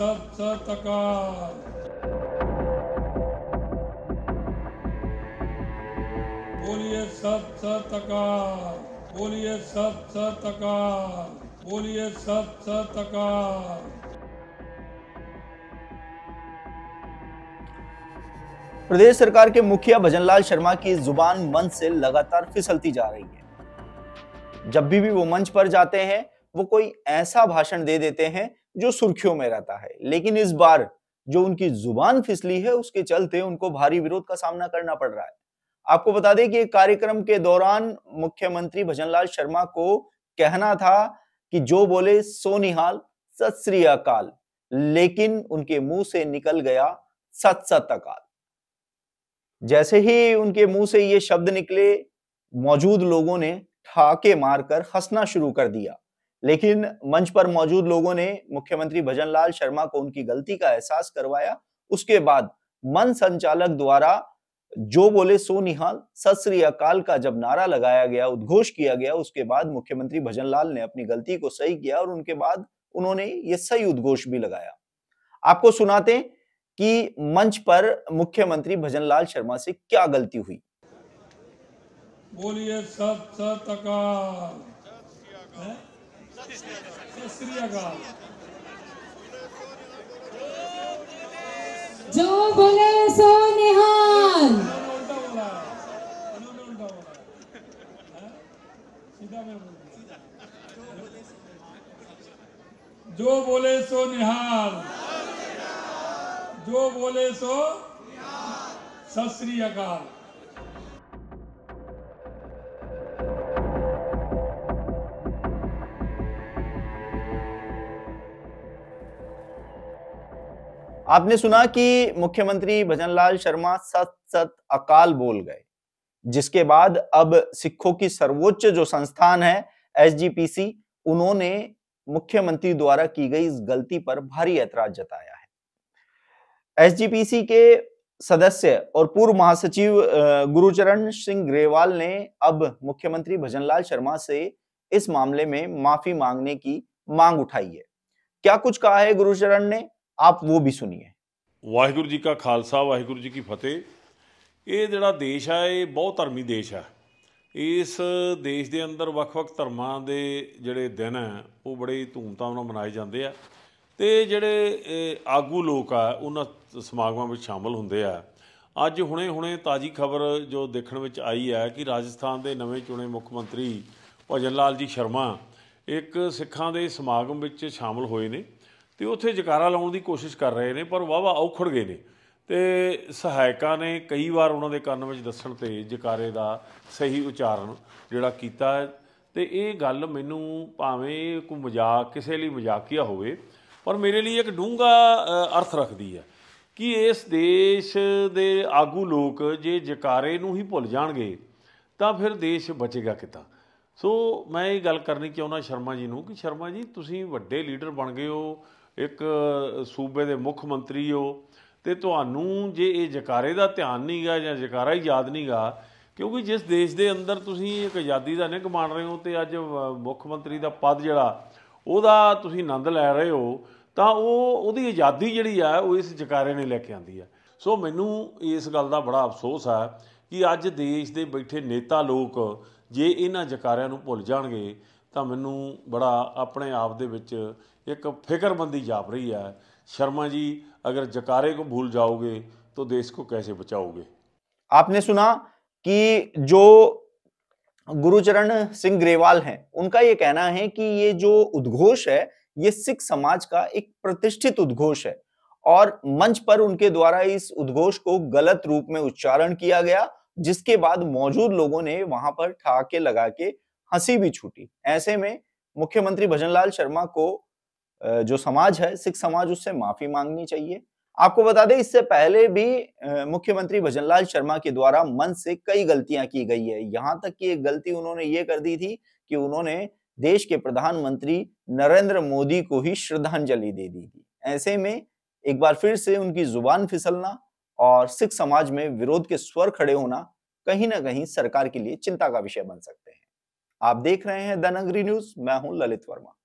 बोलिए सत बोलिए सत बोलिए सत प्रदेश सरकार के मुखिया भजनलाल शर्मा की जुबान मंच से लगातार फिसलती जा रही है जब भी, भी वो मंच पर जाते हैं वो कोई ऐसा भाषण दे देते हैं जो सुर्खियों में रहता है लेकिन इस बार जो उनकी जुबान फिसली है उसके चलते उनको भारी विरोध का सामना करना पड़ रहा है आपको बता दें कि एक कार्यक्रम के दौरान मुख्यमंत्री भजनलाल शर्मा को कहना था कि जो बोले सो निहाल सत श्री अकाल लेकिन उनके मुंह से निकल गया सत सत अकाल जैसे ही उनके मुंह से ये शब्द निकले मौजूद लोगों ने ठाके मारकर हंसना शुरू कर दिया लेकिन मंच पर मौजूद लोगों ने मुख्यमंत्री भजन लाल शर्मा को उनकी गलती का एहसास करवाया उसके बाद मन संचालक द्वारा जो बोले सो निहाल सत श्री अकाल का जब नारा लगाया गया उद्घोष किया गया उसके बाद मुख्यमंत्री भजन लाल ने अपनी गलती को सही किया और उनके बाद उन्होंने ये सही उद्घोष भी लगाया आपको सुनाते कि मंच पर मुख्यमंत्री भजन लाल शर्मा से क्या गलती हुई बोलिए सत सत अकाल जो बोले सो निहाल जो बोले सो निहाल जो बोले सो सत श्री अकाल आपने सुना कि मुख्यमंत्री लाल शर्मा सत सत अकाल बोल गए जिसके बाद अब सिखों की सर्वोच्च जो संस्थान है एसजीपीसी उन्होंने मुख्यमंत्री द्वारा की गई इस गलती पर भारी ऐतराज जताया है एसजीपीसी के सदस्य और पूर्व महासचिव गुरुचरण सिंह ग्रेवाल ने अब मुख्यमंत्री भजनलाल शर्मा से इस मामले में माफी मांगने की मांग उठाई है क्या कुछ कहा है गुरुचरण ने ਆਪ ਉਹ ਵੀ ਸੁਣੀਏ ਵਾਹਿਗੁਰੂ ਜੀ ਕਾ ਖਾਲਸਾ ਵਾਹਿਗੁਰੂ ਜੀ ਕੀ ਫਤਿਹ ਇਹ ਜਿਹੜਾ ਦੇਸ਼ ਆ ਇਹ ਬਹੁਤ ਧਰਮੀ ਦੇਸ਼ ਆ ਇਸ ਦੇਸ਼ ਦੇ ਅੰਦਰ ਵੱਖ-ਵੱਖ ਧਰਮਾਂ ਦੇ ਜਿਹੜੇ ਦਿਨ ਆ ਉਹ ਬੜੇ ਧੂਮਧਾਮ ਨਾਲ ਮਨਾਏ ਜਾਂਦੇ ਆ ਤੇ ਜਿਹੜੇ ਆਗੂ ਲੋਕ ਆ ਉਹਨਾਂ ਸਮਾਗਮਾਂ ਵਿੱਚ ਸ਼ਾਮਲ ਹੁੰਦੇ ਆ ਅੱਜ ਹੁਣੇ-ਹੁਣੇ ਤਾਜੀ ਖਬਰ ਜੋ ਦੇਖਣ ਵਿੱਚ ਆਈ ਹੈ ਕਿ ਰਾਜਸਥਾਨ ਦੇ ਨਵੇਂ ਚੁਣੇ ਮੁੱਖ ਮੰਤਰੀ ਭਜਨ ਲਾਲ ਜੀ ਸ਼ਰਮਾ ਇੱਕ ਸਿੱਖਾਂ ਦੇ ਸਮਾਗਮ ਵਿੱਚ ਸ਼ਾਮਲ ਹੋਏ ਨੇ ਤੇ ਉੱਥੇ ਜਕਾਰਾ ਲਾਉਣ ਦੀ ਕੋਸ਼ਿਸ਼ ਕਰ ਰਹੇ ਨੇ ਪਰ ਵਾਵਾ ਔਖੜ ਗਏ ਨੇ ਤੇ ਸਹਾਇਕਾਂ ਨੇ ਕਈ ਵਾਰ ਉਹਨਾਂ ਦੇ ਕੰਨ ਵਿੱਚ ਦੱਸਣ ਤੇ ਜਕਾਰੇ ਦਾ ਸਹੀ ਉਚਾਰਨ ਜਿਹੜਾ ਕੀਤਾ ਤੇ ਇਹ ਗੱਲ ਮੈਨੂੰ ਭਾਵੇਂ ਕੋ ਮਜ਼ਾਕ ਕਿਸੇ ਲਈ ਮਜ਼ਾਕੀਆ ਹੋਵੇ ਪਰ ਮੇਰੇ ਲਈ ਇੱਕ ਡੂੰਗਾ ਅਰਥ ਰੱਖਦੀ ਹੈ ਕਿ ਇਸ ਦੇਸ਼ ਦੇ ਆਗੂ ਲੋਕ ਜੇ ਜਕਾਰੇ ਨੂੰ ਹੀ ਭੁੱਲ ਜਾਣਗੇ ਤਾਂ ਫਿਰ ਦੇਸ਼ ਬਚੇਗਾ ਕਿਤਾ ਸੋ ਮੈਂ ਇਹ ਗੱਲ ਕਰਨੀ ਚਾਹੁੰਦਾ ਸ਼ਰਮਾ ਜੀ ਨੂੰ ਕਿ ਸ਼ਰਮਾ ਜੀ ਤੁਸੀਂ ਵੱਡੇ ਲੀਡਰ ਬਣ ਗਏ ਹੋ ਇੱਕ ਸੂਬੇ ਦੇ ਮੁੱਖ ਮੰਤਰੀ ਹੋ ਤੇ ਤੁਹਾਨੂੰ ਜੇ ਇਹ ਜਕਾਰੇ ਦਾ ਧਿਆਨ ਨਹੀਂਗਾ ਜਾਂ ਜਕਾਰਾ ਹੀ ਯਾਦ ਨਹੀਂਗਾ ਕਿਉਂਕਿ ਜਿਸ ਦੇਸ਼ ਦੇ ਅੰਦਰ ਤੁਸੀਂ ਇੱਕ ਆਜ਼ਾਦੀ ਦਾ ਨਿੱਘ ਮਾਣ ਰਹੇ ਹੋ ਤੇ ਅੱਜ ਮੁੱਖ ਮੰਤਰੀ ਦਾ ਪਦ ਜਿਹੜਾ ਉਹਦਾ ਤੁਸੀਂ ਆਨੰਦ ਲੈ ਰਹੇ ਹੋ ਤਾਂ ਉਹ ਉਹਦੀ ਆਜ਼ਾਦੀ ਜਿਹੜੀ ਆ ਉਹ ਇਸ ਜਕਾਰੇ ਨੇ ਲੈ ਕੇ ਆਂਦੀ ਆ ਸੋ ਮੈਨੂੰ ਇਸ ਗੱਲ ਦਾ ਬੜਾ ਅਫਸੋਸ ਆ ਕਿ ਅੱਜ ਦੇਸ਼ ਦੇ ਬੈਠੇ ਨੇਤਾ ਲੋਕ ਜੇ ਇਹਨਾਂ ਜਕਾਰਿਆਂ ਨੂੰ ਭੁੱਲ ਜਾਣਗੇ ਤਾਂ ਮੈਨੂੰ ਬੜਾ ਆਪਣੇ ਆਪ ਦੇ ਵਿੱਚ ਇੱਕ ਫਿਕਰਮੰਦੀ ਜਾਪ ਰਹੀ है शर्मा जी अगर जकारे को भूल जाओगे तो देश को कैसे बचाओगे आपने सुना कि जो गुरुचरण सिंह ग्रेवाल हैं उनका ये कहना है कि ये जो उद्घोष है ये सिख समाज का एक प्रतिष्ठित उद्घोष है और मंच पर उनके द्वारा इस उद्घोष को गलत रूप में उच्चारण किया गया जिसके बाद मौजूद लोगों ने वहां पर ठाके लगा के हंसी भी छूटी ऐसे में मुख्यमंत्री भजनलाल शर्मा को जो समाज है सिख समाज उससे माफी मांगनी चाहिए आपको बता दें इससे पहले भी मुख्यमंत्री भजनलाल शर्मा के द्वारा मन से कई गलतियां की गई है यहां तक कि एक गलती उन्होंने ये कर दी थी कि उन्होंने देश के प्रधानमंत्री नरेंद्र मोदी को ही श्रद्धांजलि दे दी थी ऐसे में एक बार फिर से उनकी जुबान फिसलना और सिख समाज में विरोध के स्वर खड़े होना कहीं ना कहीं सरकार के लिए चिंता का विषय बन सकता आप देख रहे हैं द नगरी न्यूज मैं हूं ललित वर्मा